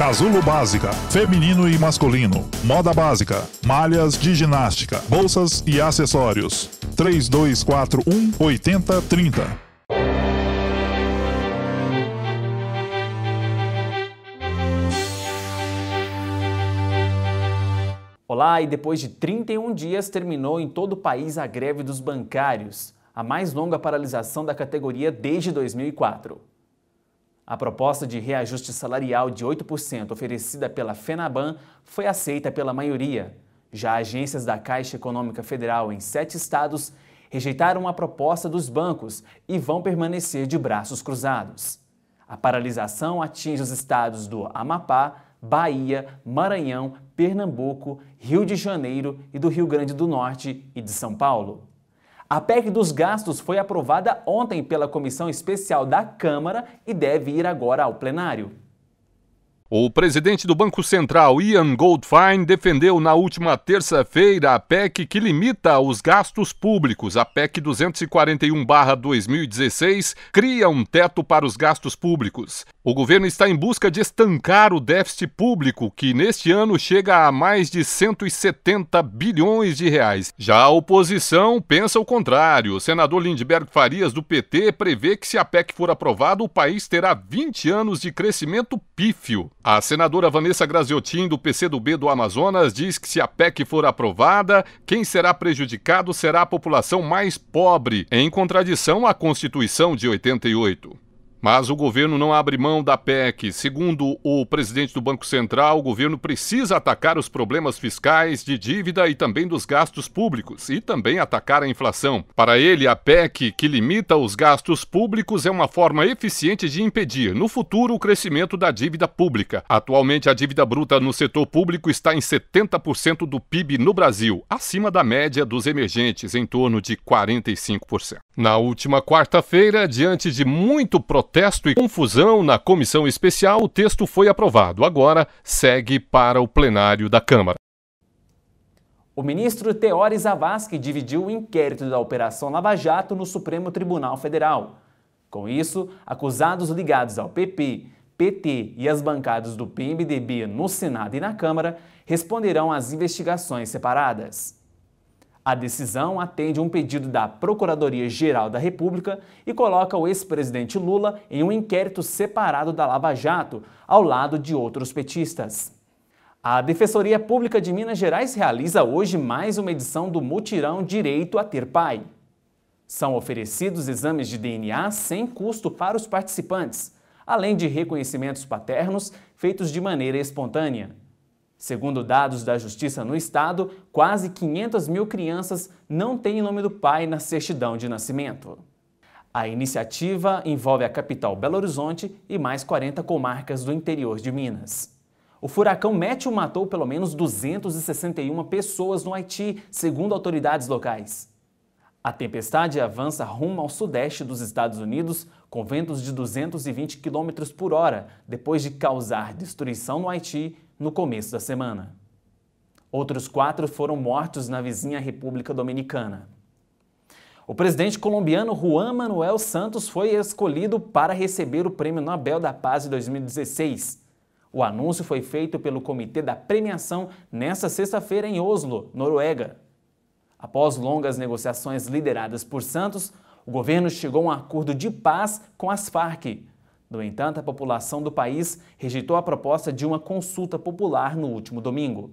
Casulo básica, feminino e masculino, moda básica, malhas de ginástica, bolsas e acessórios. 3241 8030. Olá, e depois de 31 dias terminou em todo o país a greve dos bancários, a mais longa paralisação da categoria desde 2004. A proposta de reajuste salarial de 8% oferecida pela FENABAN foi aceita pela maioria. Já agências da Caixa Econômica Federal em sete estados rejeitaram a proposta dos bancos e vão permanecer de braços cruzados. A paralisação atinge os estados do Amapá, Bahia, Maranhão, Pernambuco, Rio de Janeiro e do Rio Grande do Norte e de São Paulo. A PEC dos gastos foi aprovada ontem pela Comissão Especial da Câmara e deve ir agora ao plenário. O presidente do Banco Central, Ian Goldfein, defendeu na última terça-feira a PEC que limita os gastos públicos. A PEC 241-2016 cria um teto para os gastos públicos. O governo está em busca de estancar o déficit público, que neste ano chega a mais de 170 bilhões de reais. Já a oposição pensa o contrário. O senador Lindbergh Farias, do PT, prevê que se a PEC for aprovada, o país terá 20 anos de crescimento pífio. A senadora Vanessa Graziotin, do PCdoB do Amazonas, diz que se a PEC for aprovada, quem será prejudicado será a população mais pobre, em contradição à Constituição de 88. Mas o governo não abre mão da PEC. Segundo o presidente do Banco Central, o governo precisa atacar os problemas fiscais, de dívida e também dos gastos públicos, e também atacar a inflação. Para ele, a PEC, que limita os gastos públicos, é uma forma eficiente de impedir, no futuro, o crescimento da dívida pública. Atualmente, a dívida bruta no setor público está em 70% do PIB no Brasil, acima da média dos emergentes, em torno de 45%. Na última quarta-feira, diante de muito protesto, protesto e confusão na comissão especial, o texto foi aprovado. Agora segue para o plenário da Câmara. O ministro Teori Zavascki dividiu o inquérito da Operação Lava Jato no Supremo Tribunal Federal. Com isso, acusados ligados ao PP, PT e as bancadas do PMDB no Senado e na Câmara responderão às investigações separadas. A decisão atende um pedido da Procuradoria-Geral da República e coloca o ex-presidente Lula em um inquérito separado da Lava Jato, ao lado de outros petistas. A Defensoria Pública de Minas Gerais realiza hoje mais uma edição do Mutirão Direito a Ter Pai. São oferecidos exames de DNA sem custo para os participantes, além de reconhecimentos paternos feitos de maneira espontânea. Segundo dados da Justiça no Estado, quase 500 mil crianças não têm nome do pai na certidão de nascimento. A iniciativa envolve a capital Belo Horizonte e mais 40 comarcas do interior de Minas. O furacão Matthew matou pelo menos 261 pessoas no Haiti, segundo autoridades locais. A tempestade avança rumo ao sudeste dos Estados Unidos com ventos de 220 km por hora, depois de causar destruição no Haiti, no começo da semana. Outros quatro foram mortos na vizinha República Dominicana. O presidente colombiano Juan Manuel Santos foi escolhido para receber o Prêmio Nobel da Paz de 2016. O anúncio foi feito pelo comitê da premiação nesta sexta-feira em Oslo, Noruega. Após longas negociações lideradas por Santos, o governo chegou a um acordo de paz com as Farc, no entanto, a população do país rejeitou a proposta de uma consulta popular no último domingo.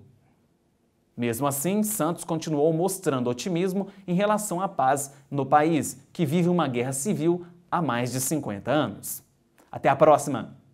Mesmo assim, Santos continuou mostrando otimismo em relação à paz no país, que vive uma guerra civil há mais de 50 anos. Até a próxima!